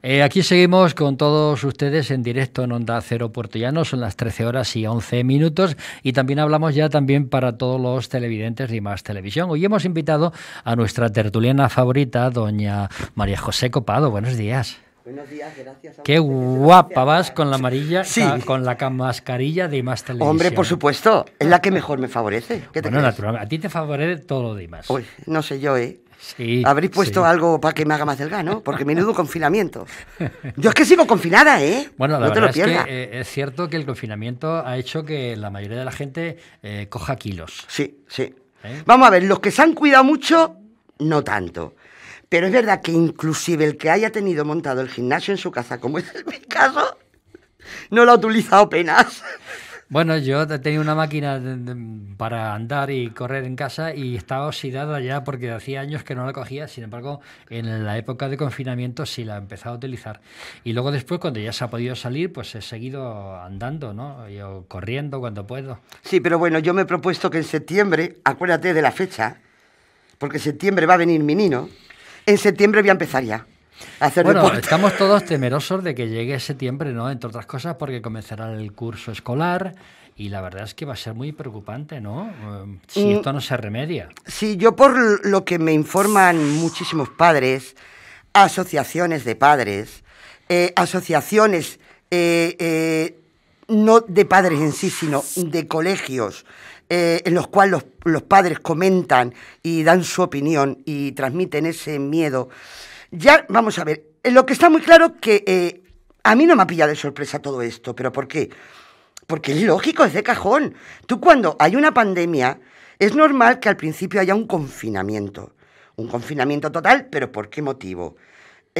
Eh, aquí seguimos con todos ustedes en directo en Onda Cero Llano, son las 13 horas y 11 minutos y también hablamos ya también para todos los televidentes de Más Televisión. Hoy hemos invitado a nuestra tertuliana favorita, doña María José Copado. Buenos días. Buenos días, gracias. Qué guapa vas con la amarilla, ah, con la mascarilla de más televisión. Hombre, por supuesto, es la que mejor me favorece. ¿Qué bueno, natural, a ti te favorece todo lo demás. Uy, no sé yo, ¿eh? Sí, Habréis puesto algo para que me haga más delgada, ¿no? Porque menudo confinamiento. Yo es que sigo confinada, ¿eh? Bueno, la no verdad te lo es que eh, es cierto que el confinamiento ha hecho que la mayoría de la gente eh, coja kilos. Sí, sí. ¿Eh? Vamos a ver, los que se han cuidado mucho, no tanto. Pero es verdad que inclusive el que haya tenido montado el gimnasio en su casa, como es mi caso, no lo ha utilizado apenas. Bueno, yo tenía una máquina para andar y correr en casa y estaba oxidada ya porque hacía años que no la cogía. Sin embargo, en la época de confinamiento sí la he empezado a utilizar. Y luego después, cuando ya se ha podido salir, pues he seguido andando, ¿no? Yo corriendo cuando puedo. Sí, pero bueno, yo me he propuesto que en septiembre, acuérdate de la fecha, porque en septiembre va a venir mi nino, en septiembre voy a empezar ya bueno, estamos todos temerosos de que llegue septiembre, ¿no? Entre otras cosas porque comenzará el curso escolar y la verdad es que va a ser muy preocupante, ¿no? Em, si mm. esto no se remedia. Sí, yo por lo que me informan muchísimos padres, asociaciones de padres, eh, asociaciones eh, eh, no de padres en sí, sino de colegios, en los cuales los padres comentan y dan su opinión y transmiten ese miedo. Ya, vamos a ver, eh, lo que está muy claro que eh, a mí no me ha pillado de sorpresa todo esto, pero ¿por qué? Porque es lógico, es de cajón. Tú cuando hay una pandemia, es normal que al principio haya un confinamiento. Un confinamiento total, pero ¿por qué motivo?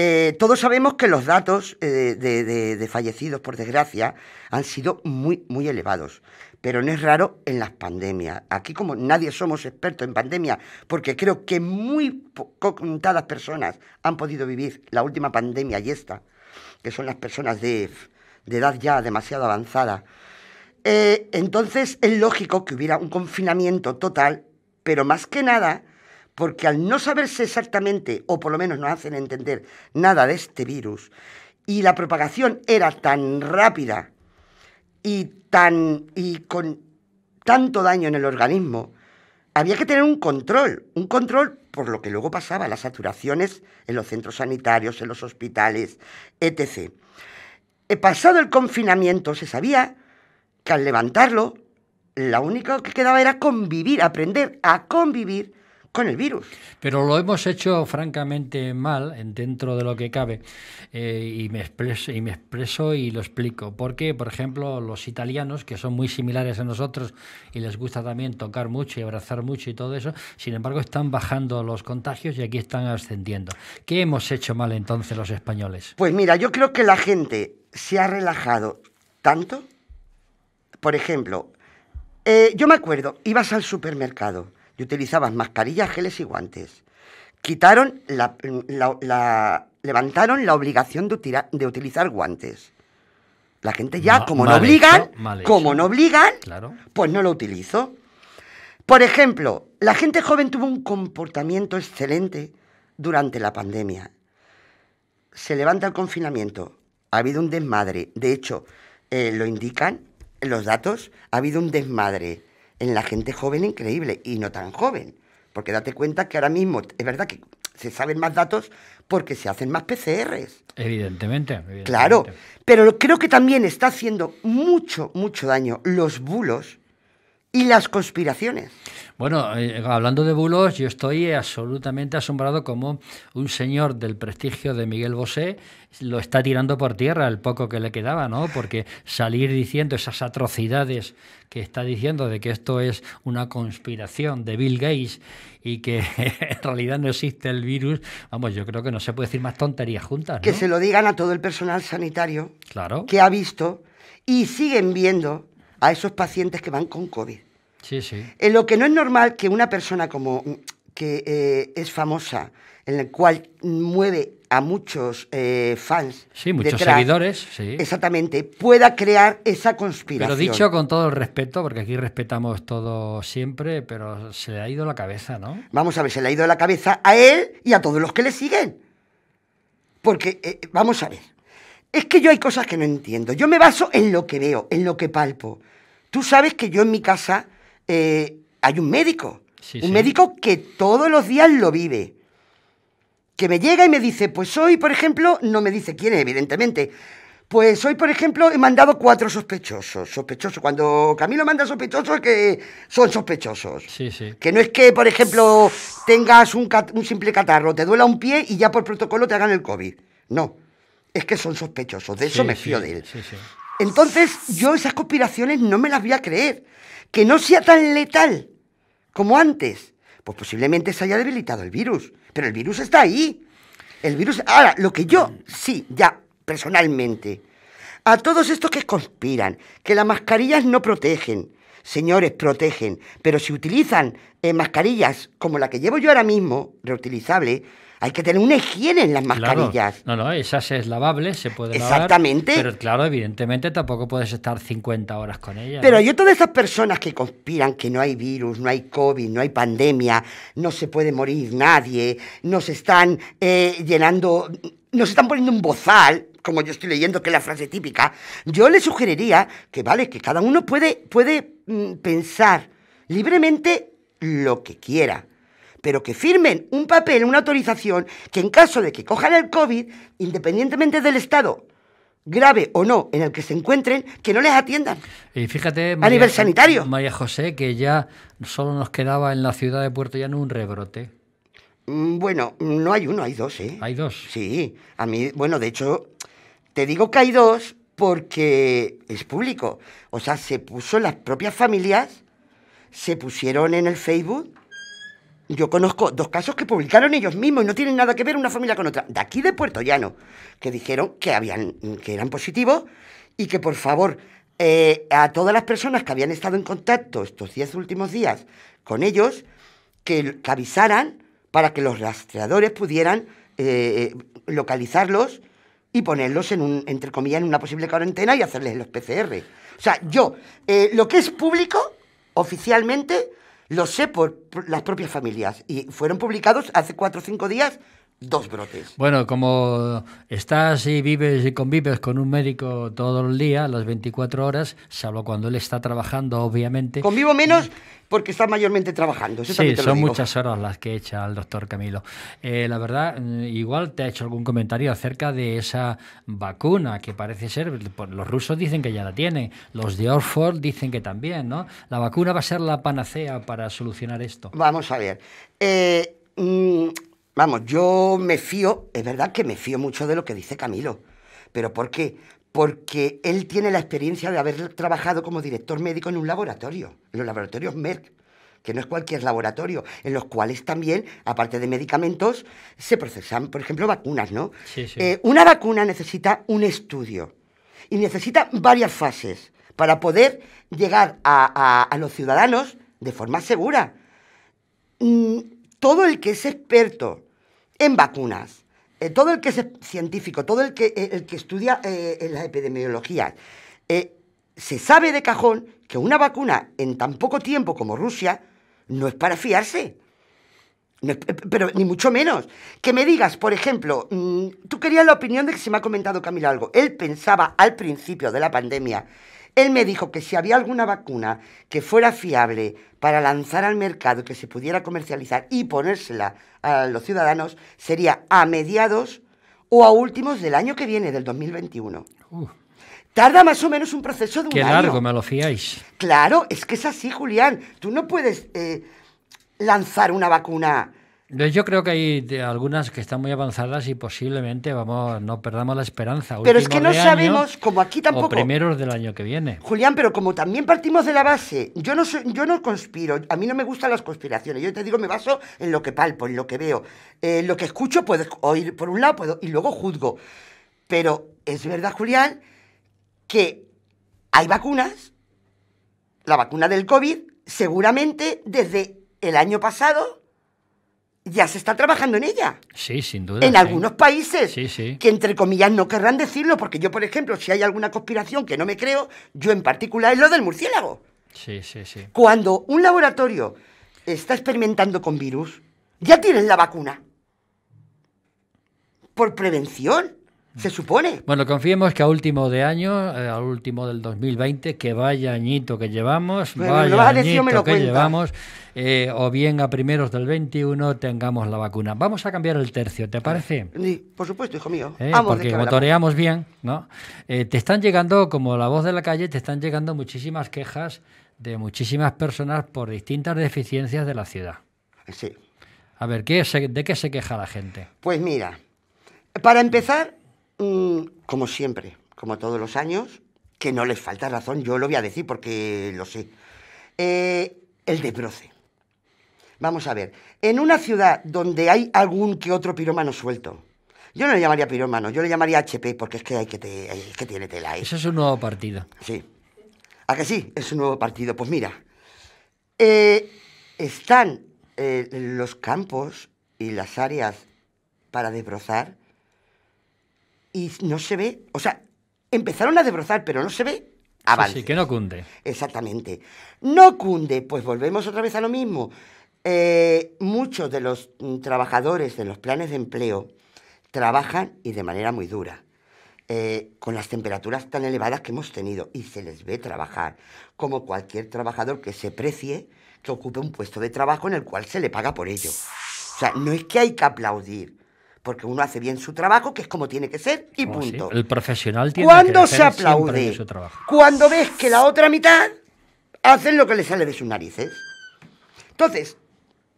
Eh, todos sabemos que los datos eh, de, fallecidos, por desgracia, han sido muy, muy elevados. Pero no es raro en las pandemias. Aquí como nadie somos expertos en pandemia, porque creo que muy contadas personas han podido vivir la última pandemia y esta, que son las personas de, edad ya demasiado avanzada. Eh, entonces es lógico que hubiera un confinamiento total, pero más que nada porque al no saberse exactamente, o por lo menos no hacen entender nada de este virus, y la propagación era tan rápida y, tan, y con tanto daño en el organismo, había que tener un control, un control por lo que luego pasaba, las saturaciones en los centros sanitarios, en los hospitales, etc. He eh, pasado el confinamiento, se sabía que al levantarlo, lo único que quedaba era convivir, aprender a convivir con el virus. Pero lo hemos hecho francamente mal dentro de lo que cabe eh, y, me expreso, y me expreso y lo explico. Porque, por ejemplo, los italianos, que son muy similares a nosotros y les gusta también tocar mucho y abrazar mucho y todo eso, sin embargo están bajando los contagios y aquí están ascendiendo. ¿Qué hemos hecho mal entonces los españoles? Pues mira, yo creo que la gente se ha relajado tanto. Por ejemplo, eh, yo me acuerdo, ibas al supermercado y utilizaban mascarillas, geles y guantes. Quitaron la, levantaron la obligación de, utilizar guantes. La gente ya, como, no obligan, como no obligan, pues no lo utilizo. Por ejemplo, la gente joven tuvo un comportamiento excelente durante la pandemia. Se levanta el confinamiento, ha habido un desmadre. De hecho, eh, lo indican los datos, ha habido un desmadre en la gente joven increíble y no tan joven. Porque date cuenta que ahora mismo, es verdad que se saben más datos porque se hacen más PCRs. Evidentemente, Claro, pero creo que también está haciendo mucho, mucho daño los bulos y las conspiraciones. Bueno, eh, hablando de bulos, yo estoy absolutamente asombrado como un señor del prestigio de Miguel Bosé lo está tirando por tierra el poco que le quedaba, ¿no? Porque salir diciendo esas atrocidades que está diciendo de que esto es una conspiración de Bill Gates y que en realidad no existe el virus, vamos, yo creo que no se puede decir más tonterías juntas. ¿no? Que se lo digan a todo el personal sanitario claro. que ha visto y siguen viendo a esos pacientes que van con COVID. En lo que no es normal que una persona como mm, que eh, es famosa, en la cual mueve a muchos eh, fans. Sí, muchos seguidores, sí. Exactamente, pueda crear esa conspiración. Pero dicho con todo el respeto, porque aquí respetamos todo siempre, pero se le ha ido la cabeza, ¿no? Vamos a ver, se le ha ido la cabeza a él y a todos los que le siguen. Porque, eh, vamos a ver, es que yo hay cosas que no entiendo. Yo me baso en lo que veo, en lo que palpo. Tú sabes que yo en mi casa eh, hay un médico. un médico que todos los días lo vive. Que me llega y me dice, pues hoy, por ejemplo, no me dice quién es, evidentemente. Pues hoy, por ejemplo, he mandado cuatro sospechosos. Sospechosos. Cuando Camilo manda sospechosos, es que son sospechosos. Sí, sí. Que no es que, por ejemplo, tengas un, simple catarro, te duela un pie y ya por protocolo te hagan el COVID. No. Es que son sospechosos. De eso me fío de él. Entonces yo esas conspiraciones no me las voy a creer. Que no sea tan letal como antes, pues posiblemente se haya debilitado el virus. Pero el virus está ahí. El virus... Ahora, lo que yo sí, ya, personalmente, a todos estos que conspiran, que las mascarillas no protegen, señores, protegen, pero si utilizan eh, mascarillas como la que llevo yo ahora mismo, reutilizable, hay que tener una higiene en las mascarillas. No, no, esas es lavable, se puede lavar. Exactamente. Pero claro, evidentemente tampoco puedes estar 50 horas con ellas. Pero ¿no? yo todas esas personas que conspiran que no hay virus, no hay COVID, no hay pandemia, no se puede morir nadie, nos están eh, llenando, nos están poniendo un bozal, como yo estoy leyendo que es la frase típica, yo le sugeriría que vale, que cada uno puede, puede mm, pensar libremente lo que quiera pero que firmen un papel, una autorización, que en caso de que cojan el COVID, independientemente del estado grave o no en el que se encuentren, que no les atiendan. Y fíjate, a nivel sanitario. María José, que ya solo nos quedaba en la ciudad de Puerto Llano un rebrote. Mm, bueno, no hay uno, hay dos, ¿eh? Hay dos. Sí, a mí, bueno, de hecho, te digo que hay dos porque es público. O sea, se puso las propias familias, se pusieron en el Facebook yo conozco dos casos que publicaron ellos mismos y no tienen nada que ver una familia con otra, de aquí de Puerto Llano, que dijeron que, habían, que eran positivos y que por favor eh, a todas las personas que habían estado en contacto estos diez últimos días con ellos, que, avisaran para que los rastreadores pudieran eh, eh, localizarlos y ponerlos en un, entre comillas, en una posible cuarentena y hacerles los PCR. O sea, yo, lo que es público, oficialmente, lo sé por las propias familias y fueron publicados hace cuatro o cinco días dos brotes. Bueno, como estás y vives y convives con un médico todo el día, las 24 horas, salvo cuando él está trabajando, obviamente. Convivo menos porque está mayormente trabajando. sí, son muchas horas las que echa el doctor Camilo. Eh, la verdad, mm, igual te ha hecho algún comentario acerca de esa vacuna que parece ser, pues, los rusos dicen que ya la tienen, los de Orford dicen que también, ¿no? La vacuna va a ser la panacea para solucionar esto. Vamos a ver. Eh, mm, Vamos, yo me fío, es verdad que me fío mucho de lo que dice Camilo, pero ¿por qué? Porque él tiene la experiencia de haber trabajado como director médico en un laboratorio, en los laboratorios Merck, que no es cualquier laboratorio, en los cuales también, aparte de medicamentos, se procesan, por ejemplo, vacunas, ¿no? Sí, eh, una vacuna necesita un estudio y necesita varias fases para poder llegar a, los ciudadanos de forma segura. Mm, todo el que es experto en vacunas. Eh, todo el que es científico, todo el que, eh, el que estudia eh, en la epidemiología se sabe de cajón que una vacuna en tan poco tiempo como Rusia no es para fiarse. pero ni mucho menos. Que me digas, por ejemplo, mm, tú querías la opinión de que se me ha comentado Camilo algo. Él pensaba al principio de la pandemia él me dijo que si había alguna vacuna que fuera fiable para lanzar al mercado, que se pudiera comercializar y ponérsela a los ciudadanos, sería a mediados o a últimos del año que viene, del 2021. Tarda más o menos un proceso de un año. Qué largo, me lo fiáis. Claro, es que es así, Julián. Tú no puedes eh, lanzar una vacuna yo creo que hay algunas que están muy avanzadas y posiblemente vamos no perdamos la esperanza. Pero es que no sabemos, como aquí tampoco. O primeros del año que viene. Julián, pero como también partimos de la base, yo no, yo no conspiro, a mí no me gustan las conspiraciones. Yo te digo, me baso en lo que palpo, en lo que veo. Eh, lo que escucho puedo oír por un lado puedo, y luego juzgo. Pero es verdad, Julián, que hay vacunas, la vacuna del COVID, seguramente desde el año pasado ya se está trabajando en ella. Sí, sin duda. En algunos países que, entre comillas, no querrán decirlo, porque yo, por ejemplo, si hay alguna conspiración que no me creo, yo en particular es lo del murciélago. Sí, sí, sí. Cuando un laboratorio está experimentando con virus, ya tienen la vacuna. Por prevención se supone. Bueno, confiemos que a último de año, a eh, al último del 2020, que vaya añito que llevamos, vaya añito que llevamos, eh, o bien a primeros del 21 tengamos la vacuna. Vamos a cambiar el tercio, ¿te parece? Sí, por supuesto, hijo mío. Eh, porque motoreamos bien, ¿no? te están llegando, como la voz de la calle, te están llegando muchísimas quejas de muchísimas personas por distintas deficiencias de la ciudad. Sí. A ver, ¿qué ¿de qué se queja la gente? Pues mira, para empezar, Mm, como siempre, como todos los años, que no les falta razón, yo lo voy a decir porque lo sé. Eh, el desbroce. Vamos a ver, en una ciudad donde hay algún que otro piromano suelto, yo no le llamaría piromano, yo le llamaría HP porque es que, hay que, te, tiene tela. ¿eh? Eso es un nuevo partido. Sí. ¿A que sí? Es un nuevo partido. Pues mira, eh, están los campos y las áreas para desbrozar y no se ve, o sea, empezaron a desbrozar, pero no se ve avance. que no cunde. Exactamente. No cunde, pues volvemos otra vez a lo mismo. Eh, muchos de los mm, trabajadores de los planes de empleo trabajan y de manera muy dura. Eh, con las temperaturas tan elevadas que hemos tenido y se les ve trabajar, como cualquier trabajador que se precie que ocupe un puesto de trabajo en el cual se le paga por ello. O sea, no es que hay que aplaudir, porque uno hace bien su trabajo, que es como tiene que ser, y ah, punto. El profesional tiene Cuando que se aplaude, su trabajo. cuando ves que la otra mitad hacen lo que le sale de sus narices. Entonces,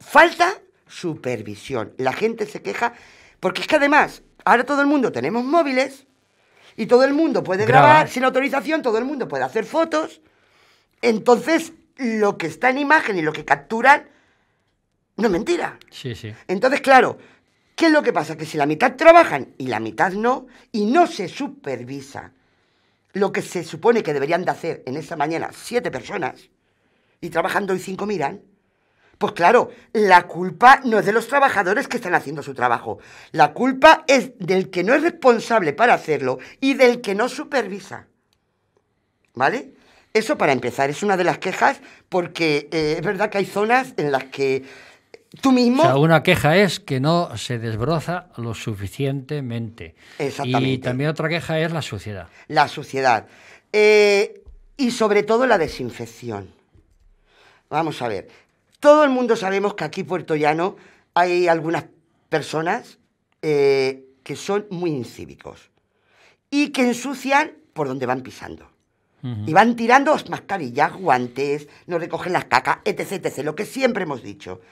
falta supervisión. La gente se queja, porque es que además, ahora todo el mundo tenemos móviles y todo el mundo puede grabar, sin autorización, todo el mundo puede hacer fotos. Entonces, lo que está en imagen y lo que capturan no es mentira. Sí, sí. Entonces, claro, ¿Qué es lo que pasa? Que si la mitad trabajan y la mitad no, y no se supervisa lo que se supone que deberían de hacer en esa mañana siete personas, y trabajando y cinco miran, pues claro, la culpa no es de los trabajadores que están haciendo su trabajo. La culpa es del que no es responsable para hacerlo y del que no supervisa. ¿Vale? Eso para empezar, es una de las quejas porque eh, es verdad que hay zonas en las que mismo. O una queja es que no se desbroza lo suficientemente. Exactamente. Y también otra queja es la suciedad. La suciedad. Eh, y sobre todo la desinfección. Vamos a ver. Todo el mundo sabemos que aquí, Puerto Llano, hay algunas personas eh, que son muy incívicos y que ensucian por donde van pisando. Y van tirando mascarillas, guantes, no recogen las cacas, etc, etc. Lo que siempre hemos dicho.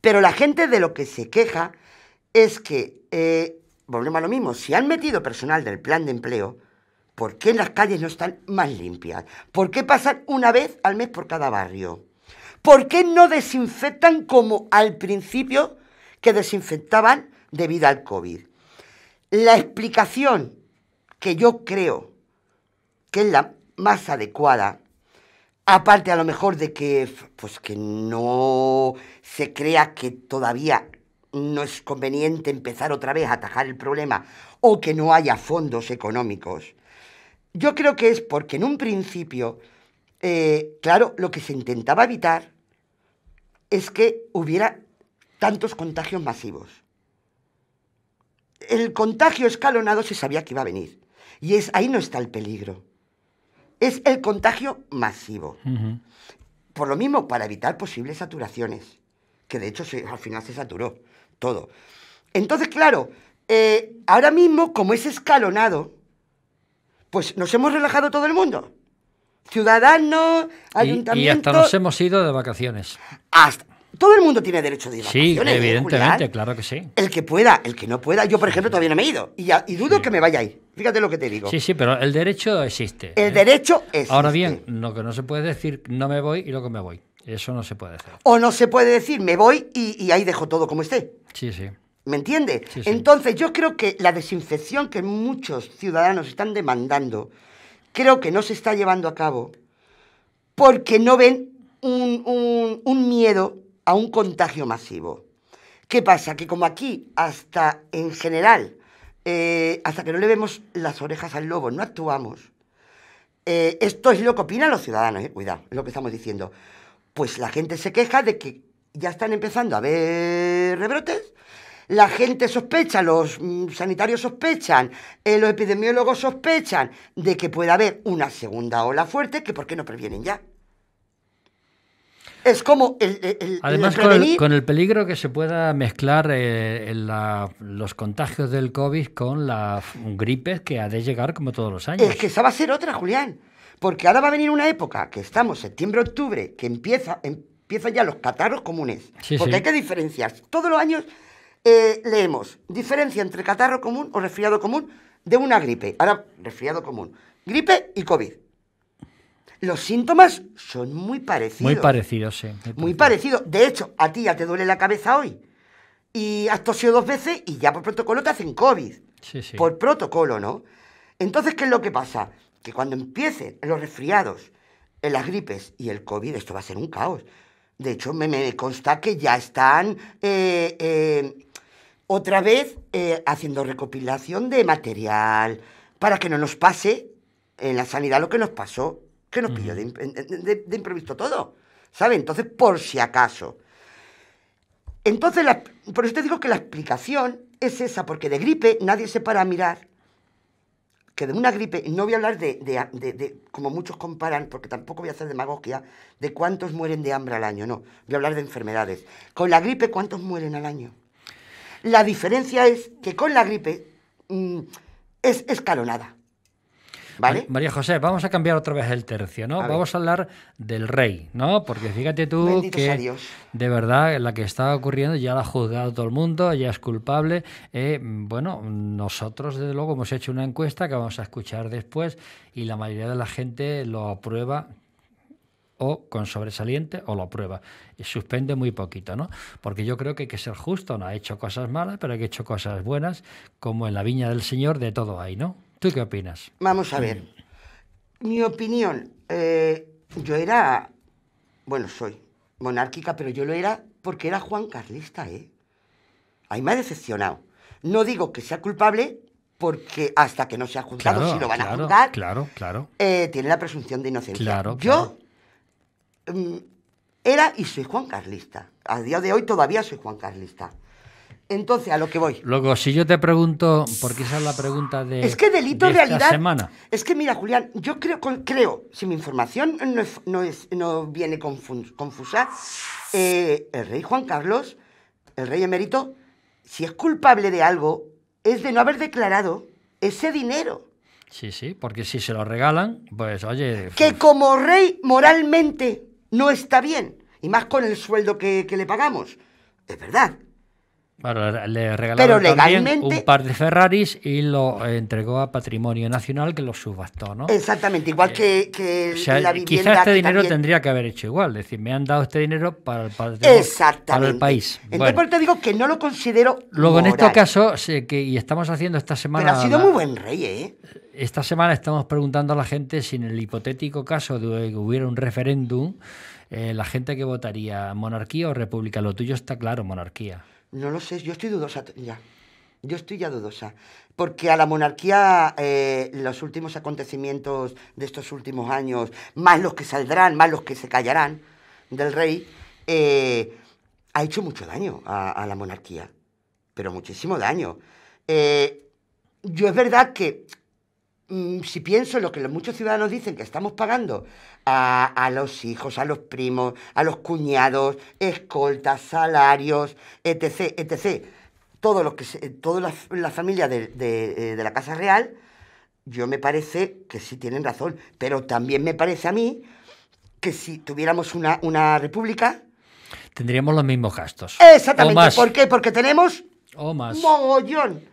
Pero la gente de lo que se queja es que, eh, volvemos a lo mismo, si han metido personal del plan de empleo, ¿por qué las calles no están más limpias? ¿Por qué pasan una vez al mes por cada barrio? ¿Por qué no desinfectan como al principio que desinfectaban debido al COVID? La explicación que yo creo que es la más adecuada Aparte a lo mejor de que, pues que no se crea que todavía no es conveniente empezar otra vez a atajar el problema o que no haya fondos económicos. Yo creo que es porque en un principio, eh, claro, lo que se intentaba evitar es que hubiera tantos contagios masivos. El contagio escalonado se sabía que iba a venir y es ahí no está el peligro es el contagio masivo. Por lo mismo, para evitar posibles saturaciones, que de hecho al final se saturó todo. Entonces, claro, eh, ahora mismo, como es escalonado, pues nos hemos relajado todo el mundo. Ciudadanos, ayuntamientos. y hasta nos hemos ido de vacaciones. Hasta, todo el mundo tiene derecho de ir a Sí, ¿eh, evidentemente, claro que sí. El que pueda, el que no pueda. Yo, por ejemplo, todavía no me he ido. Y, dudo que me vaya ahí. Fíjate lo que te digo. Sí, sí, pero el derecho existe. El ¿eh? derecho existe. Ahora bien, lo que no se puede decir no me voy y lo que me voy. Eso no se puede hacer. O no se puede decir me voy y, ahí dejo todo como esté. Sí, sí. ¿Me entiende? Entonces, yo creo que la desinfección que muchos ciudadanos están demandando, creo que no se está llevando a cabo porque no ven un, un miedo a un contagio masivo. ¿Qué pasa? Que como aquí, hasta en general, eh, hasta que no le vemos las orejas al lobo, no actuamos. Eh, esto es lo que opinan los ciudadanos, eh, cuidado, es lo que estamos diciendo. Pues la gente se queja de que ya están empezando a haber rebrotes, la gente sospecha, los mm, sanitarios sospechan, los epidemiólogos sospechan de que puede haber una segunda ola fuerte, que por qué no previenen ya es como el, Además, con, el, peligro que se pueda mezclar eh, los contagios del COVID con la gripe que ha de llegar como todos los años. Es que esa va a ser otra, Julián. Porque ahora va a venir una época que estamos septiembre-octubre, que empieza, empiezan ya los catarros comunes. porque hay que diferenciar. Todos los años eh, leemos diferencia entre catarro común o resfriado común de una gripe. Ahora, resfriado común. Gripe y COVID los síntomas son muy parecidos. Muy parecidos, sí. Muy, parecido. parecidos. De hecho, a ti ya te duele la cabeza hoy. Y has tosido dos veces y ya por protocolo te hacen COVID. Sí, sí. Por protocolo, ¿no? Entonces, ¿qué es lo que pasa? Que cuando empiecen los resfriados, las gripes y el COVID, esto va a ser un caos. De hecho, me, consta que ya están eh, eh, otra vez eh, haciendo recopilación de material para que no nos pase en la sanidad lo que nos pasó que nos pilló de, de, imprevisto todo, ¿sabes? Entonces, por si acaso. Entonces, por eso te digo que la explicación es esa, porque de gripe nadie se para a mirar que de una gripe, no voy a hablar de, como muchos comparan, porque tampoco voy a hacer demagogia, de cuántos mueren de hambre al año, no, voy a hablar de enfermedades. Con la gripe, ¿cuántos mueren al año? La diferencia es que con la gripe mm, es escalonada. María José, vamos a cambiar otra vez el tercio, ¿no? vamos a hablar del rey, ¿no? Porque fíjate tú que de verdad la que está ocurriendo ya la ha juzgado todo el mundo, ya es culpable. Eh, bueno, nosotros desde luego hemos hecho una encuesta que vamos a escuchar después y la mayoría de la gente lo aprueba o con sobresaliente o lo aprueba. Y suspende muy poquito, ¿no? Porque yo creo que hay que ser justo, no ha hecho cosas malas, pero ha hecho cosas buenas, como en la viña del Señor de todo hay, ¿no? ¿Tú qué opinas? Vamos a ver. Mi opinión, eh, yo era, bueno, soy monárquica, pero yo lo era porque era Juan Carlista, ¿eh? Ahí me ha decepcionado. No digo que sea culpable, porque hasta que no sea juzgado, si lo van a juzgar, claro, claro. Eh, tiene la presunción de inocencia. Claro, yo mm, era y soy Juan Carlista. A día de hoy todavía soy Juan Carlista. Entonces, a lo que voy. Luego, si yo te pregunto, porque esa es la pregunta de. Es que delito de realidad. Es que, mira, Julián, yo creo, creo si mi información no, no, viene confusa, eh, el rey Juan Carlos, el rey emérito, si es culpable de algo, es de no haber declarado ese dinero. Sí, sí, porque si se lo regalan, pues oye. Que como rey moralmente no está bien, y más con el sueldo que le pagamos. Es verdad, le regalaron un par de Ferraris y lo entregó a Patrimonio Nacional que lo subastó, ¿no? Exactamente, igual que, eh, Quizá este dinero tendría que haber hecho igual, es decir, me han dado este dinero para, para, el país. Entonces, te digo que no lo considero. Luego, en este caso, y estamos haciendo esta semana. Pero ha sido muy buen rey, ¿eh? Esta semana estamos preguntando a la gente si en el hipotético caso de que hubiera un referéndum, eh, la gente que votaría monarquía o república. Lo tuyo está claro, monarquía. No lo sé, yo estoy dudosa ya. Yo estoy ya dudosa, porque a la monarquía eh, los últimos acontecimientos de estos últimos años, más los que saldrán, más los que se callarán del rey, eh, ha hecho mucho daño a, la monarquía, pero muchísimo daño. Eh, yo es verdad que Mm, si pienso en lo que muchos ciudadanos dicen que estamos pagando a, los hijos, a los primos, a los cuñados, escoltas, salarios, etc., etc., todos los que todas las la familia eh, de, la Casa Real, yo me parece que sí tienen razón, pero también me parece a mí que si tuviéramos una, una república... Tendríamos los mismos gastos. Exactamente. ¿Por qué? Porque tenemos... más. Mogollón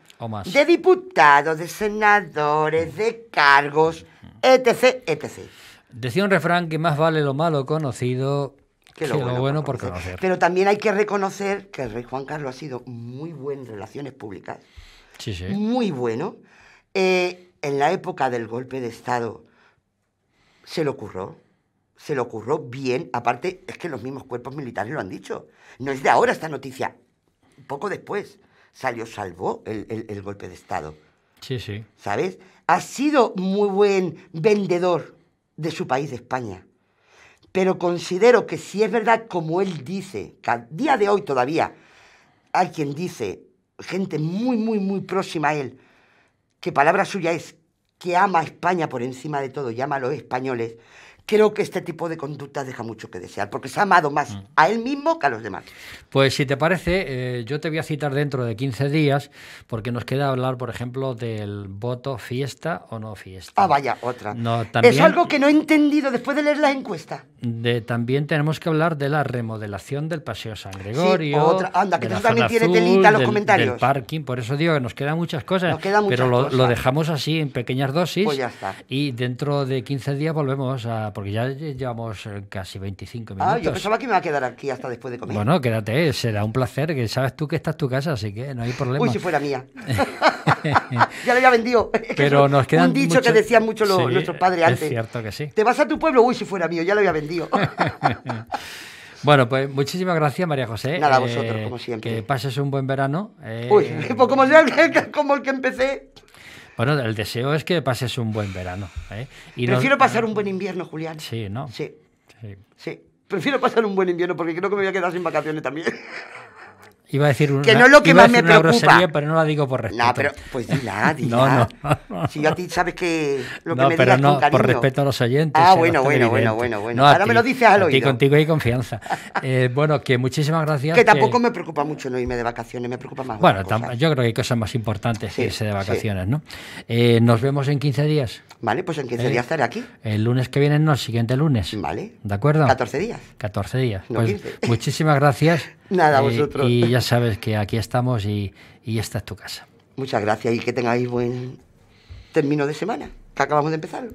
de diputados, de senadores, de cargos, etc, etc. Decía un refrán que más vale lo malo conocido que lo, bueno, por, conocer. Pero también hay que reconocer que el rey Juan Carlos ha sido muy buen en relaciones públicas. Sí, sí. Muy bueno. Eh, en la época del golpe de Estado se le ocurrió se le ocurrió bien, aparte es que los mismos cuerpos militares lo han dicho. No es de ahora esta noticia, poco después salió salvo el, golpe de Estado. Sí, sí. ¿Sabes? Ha sido muy buen vendedor de su país, de España. Pero considero que si es verdad, como él dice, que a día de hoy todavía hay quien dice, gente muy, muy, muy próxima a él, que palabra suya es que ama a España por encima de todo, ama a los españoles, creo que este tipo de conducta deja mucho que desear, porque se ha amado más mm. a él mismo que a los demás. Pues si te parece, eh, yo te voy a citar dentro de 15 días, porque nos queda hablar, por ejemplo, del voto fiesta o no fiesta. Ah, vaya, otra. es algo que no he entendido después de leer la encuesta. también tenemos que hablar de la remodelación del Paseo San Gregorio. Sí, otra. Anda, que de también tiene telita los comentarios. Del parking, por eso digo que nos quedan muchas cosas. Nos quedan muchas pero lo, lo dejamos así en pequeñas dosis. Pues ya está. Y dentro de 15 días volvemos a porque ya llevamos eh, casi 25 minutos. Ah, yo pensaba que me iba a quedar aquí hasta después de comer. Bueno, quédate, será un placer, que sabes tú que estás es tu casa, así que no hay problema. Uy, si fuera mía. ya lo había vendido. Pero nos quedan Un dicho que decían mucho nuestros padres antes. Es cierto que sí. Te vas a tu pueblo, uy, si fuera mío, ya lo había vendido. Bueno, pues muchísimas gracias, María José. Nada, a vosotros, eh, como siempre. Que pases un buen verano. Eh. Uy, pues como, sea, como el que empecé. Bueno, el deseo es que pases un buen verano. ¿eh? Prefiero pasar un buen invierno, Julián. Sí, ¿no? sí. sí. Prefiero pasar un buen invierno porque creo que me voy a quedar sin vacaciones también. Iba a decir una, que no es lo que más me preocupa. pero no la digo por respeto. No, pero pues dila, dila. no, no, Si yo a ti sabes que lo que no, me pero digas no, por respeto a los oyentes. Ah, eh, bueno, bueno, bueno, bueno, bueno, Ahora me lo dices al oído. Y contigo hay confianza. Eh, bueno, que muchísimas gracias. Que tampoco me preocupa mucho no irme de vacaciones, me preocupa más. Bueno, yo creo que hay cosas más importantes que irse de vacaciones, ¿no? Eh, nos vemos en 15 días. Vale, pues en 15 días estaré aquí. El lunes que viene, no, el siguiente lunes. Vale. ¿De acuerdo? 14 días. 14 días. pues, Muchísimas gracias. Nada, eh, vosotros. Y ya sabes que aquí estamos y, y esta es tu casa. Muchas gracias y que tengáis buen término de semana, que acabamos de empezar.